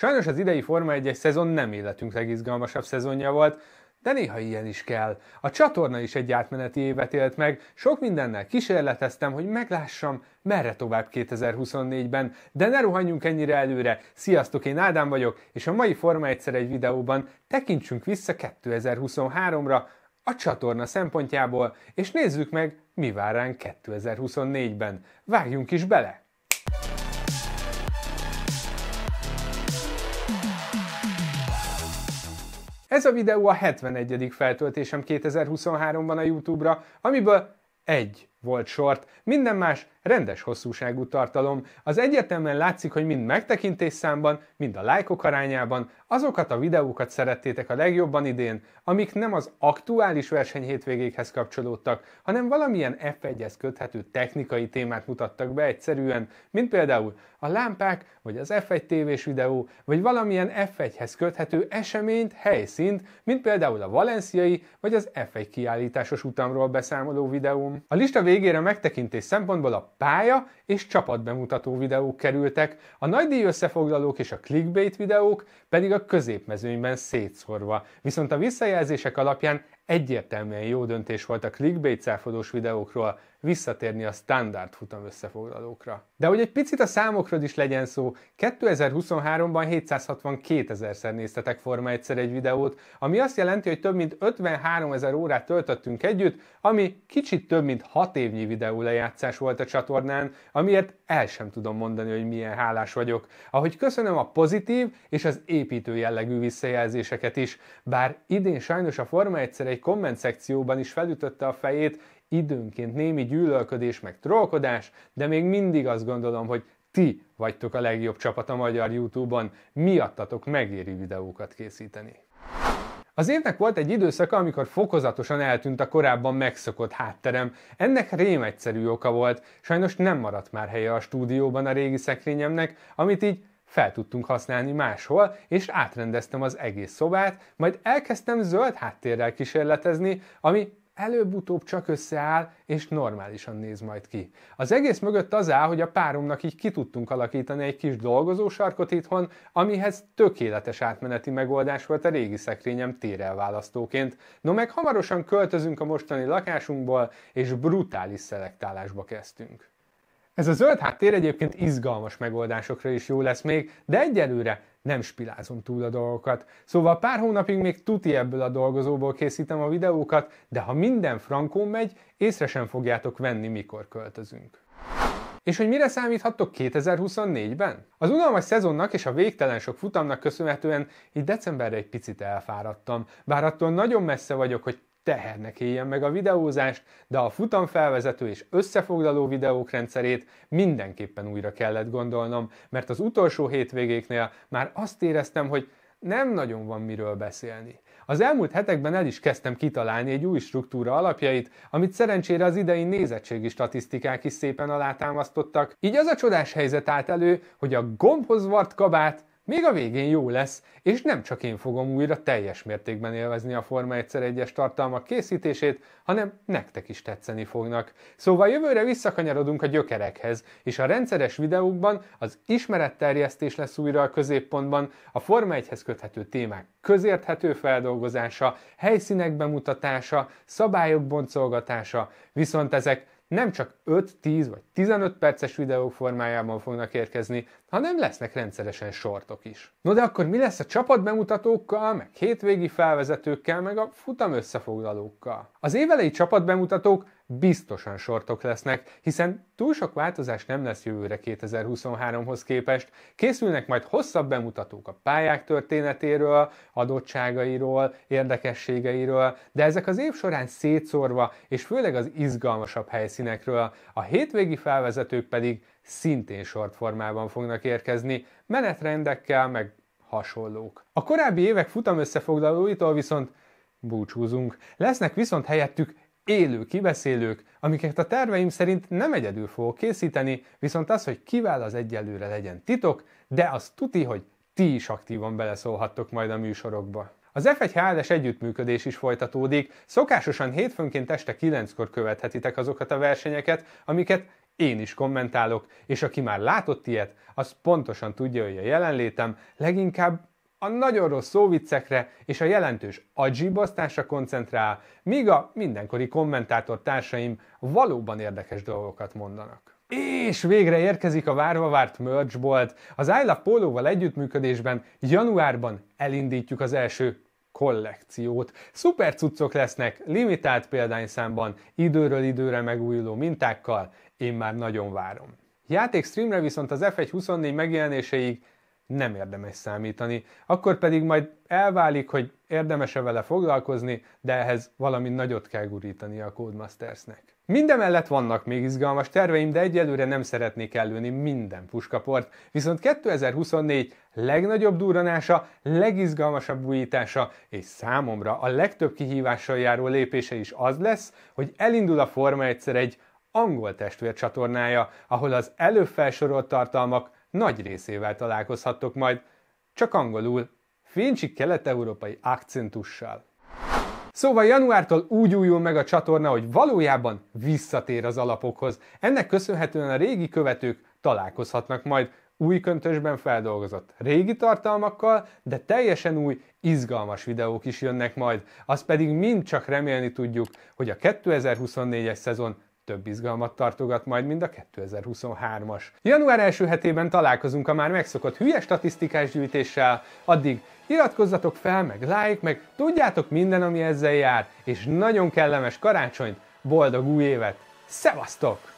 Sajnos az idei Forma 1 szezon nem életünk legizgalmasabb szezonja volt, de néha ilyen is kell. A csatorna is egy átmeneti évet élt meg, sok mindennel kísérleteztem, hogy meglássam, merre tovább 2024-ben, de ne rohanjunk ennyire előre. Sziasztok, én Ádám vagyok, és a mai Forma egyszer egy videóban tekintsünk vissza 2023-ra a csatorna szempontjából, és nézzük meg, mi vár ránk 2024-ben. Vágjunk is bele! Ez a videó a 71. feltöltésem 2023-ban a YouTube-ra, amiből egy volt sort, minden más rendes hosszúságú tartalom. Az egyetemen látszik, hogy mind megtekintés számban, mind a lájkok arányában azokat a videókat szerettétek a legjobban idén, amik nem az aktuális hétvégékhez kapcsolódtak, hanem valamilyen F1-hez köthető technikai témát mutattak be egyszerűen, mint például a lámpák, vagy az F1 tévés videó, vagy valamilyen F1-hez köthető eseményt, helyszínt, mint például a valenciai, vagy az F1 kiállításos utamról beszámoló videóm. A lista végére megtekintés szempontból a pálya és bemutató videók kerültek, a nagydíj összefoglalók és a clickbait videók pedig a középmezőnyben szétszorva. viszont a visszajelzések alapján Egyértelműen jó döntés volt a clickbait cáfolós videókról visszatérni a standard futam összefoglalókra. De hogy egy picit a számokról is legyen szó, 2023-ban 762 ezerszer néztetek Forma egyszer egy videót, ami azt jelenti, hogy több mint 53 ezer órát töltöttünk együtt, ami kicsit több mint 6 évnyi videó lejátszás volt a csatornán, amiért el sem tudom mondani, hogy milyen hálás vagyok. Ahogy köszönöm a pozitív és az építő jellegű visszajelzéseket is, bár idén sajnos a Forma egyszer egy egy komment szekcióban is felütötte a fejét, időnként némi gyűlölködés meg trollkodás, de még mindig azt gondolom, hogy ti vagytok a legjobb csapat a magyar YouTube-on, miattatok megéri videókat készíteni. Az évnek volt egy időszaka, amikor fokozatosan eltűnt a korábban megszokott hátterem. Ennek rém egyszerű oka volt, sajnos nem maradt már helye a stúdióban a régi szekrényemnek, amit így fel tudtunk használni máshol, és átrendeztem az egész szobát, majd elkezdtem zöld háttérrel kísérletezni, ami előbb-utóbb csak összeáll, és normálisan néz majd ki. Az egész mögött az áll, hogy a páromnak így ki tudtunk alakítani egy kis dolgozósarkot itthon, amihez tökéletes átmeneti megoldás volt a régi szekrényem térelválasztóként. No meg hamarosan költözünk a mostani lakásunkból, és brutális szelektálásba kezdtünk. Ez a zöld háttér egyébként izgalmas megoldásokra is jó lesz még, de egyelőre nem spilázom túl a dolgokat. Szóval pár hónapig még tuti ebből a dolgozóból készítem a videókat, de ha minden frankón megy, észre sem fogjátok venni, mikor költözünk. És hogy mire számíthattok 2024-ben? Az unalmas szezonnak és a végtelen sok futamnak köszönhetően így decemberre egy picit elfáradtam, bár attól nagyon messze vagyok, hogy tehernek éljen meg a videózást, de a futamfelvezető és összefoglaló videók rendszerét mindenképpen újra kellett gondolnom, mert az utolsó hétvégéknél már azt éreztem, hogy nem nagyon van miről beszélni. Az elmúlt hetekben el is kezdtem kitalálni egy új struktúra alapjait, amit szerencsére az idei nézettségi statisztikák is szépen alátámasztottak. Így az a csodás helyzet állt elő, hogy a gombhoz vart kabát még a végén jó lesz, és nem csak én fogom újra teljes mértékben élvezni a Forma 1 x es tartalmak készítését, hanem nektek is tetszeni fognak. Szóval jövőre visszakanyarodunk a gyökerekhez, és a rendszeres videókban az ismeretterjesztés lesz újra a középpontban, a Forma 1-hez köthető témák közérthető feldolgozása, helyszínek bemutatása, szabályok boncolgatása, viszont ezek nem csak 5-10 vagy 15 perces videók formájában fognak érkezni, hanem lesznek rendszeresen sortok is. No de akkor mi lesz a csapat bemutatókkal, meg hétvégi felvezetőkkel, meg a futam összefoglalókkal? Az évelei bemutatók biztosan sortok lesznek, hiszen túl sok változás nem lesz jövőre 2023-hoz képest. Készülnek majd hosszabb bemutatók a pályák történetéről, adottságairól, érdekességeiről, de ezek az év során szétszórva, és főleg az izgalmasabb helyszínekről, a hétvégi felvezetők pedig szintén sort formában fognak érkezni, menetrendekkel meg hasonlók. A korábbi évek futam összefoglalóitól viszont búcsúzunk. Lesznek viszont helyettük élő kibeszélők, amiket a terveim szerint nem egyedül fogok készíteni, viszont az, hogy kivel az egyelőre legyen titok, de az tuti, hogy ti is aktívan beleszólhattok majd a műsorokba. Az F1 együttműködés is folytatódik, szokásosan hétfőnként este 9-kor követhetitek azokat a versenyeket, amiket én is kommentálok, és aki már látott ilyet, az pontosan tudja, hogy a jelenlétem leginkább a nagyon rossz szóviccekre és a jelentős agyzsibasztásra koncentrál, míg a mindenkori kommentátor társaim valóban érdekes dolgokat mondanak. És végre érkezik a várva várt merchbolt. Az I Love Polo-val együttműködésben januárban elindítjuk az első kollekciót. Szuper cuccok lesznek, limitált példányszámban, időről időre megújuló mintákkal, én már nagyon várom. Játék streamre viszont az F1 24 megjelenéseig nem érdemes számítani. Akkor pedig majd elválik, hogy érdemese vele foglalkozni, de ehhez valami nagyot kell gurítani a Codemastersnek. Mindemellett vannak még izgalmas terveim, de egyelőre nem szeretnék előni minden puskaport, viszont 2024 legnagyobb durranása, legizgalmasabb újítása és számomra a legtöbb kihívással járó lépése is az lesz, hogy elindul a Forma egyszer egy angol testvér csatornája, ahol az előbb felsorolt tartalmak nagy részével találkozhattok majd, csak angolul, fincsi kelet-európai akcentussal. Szóval januártól úgy újul meg a csatorna, hogy valójában visszatér az alapokhoz. Ennek köszönhetően a régi követők találkozhatnak majd új köntösben feldolgozott régi tartalmakkal, de teljesen új, izgalmas videók is jönnek majd. Azt pedig mind csak remélni tudjuk, hogy a 2024-es szezon több izgalmat tartogat majd mind a 2023-as. Január első hetében találkozunk a már megszokott hülye statisztikás gyűjtéssel, addig iratkozzatok fel, meg like, meg tudjátok minden, ami ezzel jár, és nagyon kellemes karácsonyt, boldog új évet! Szevasztok!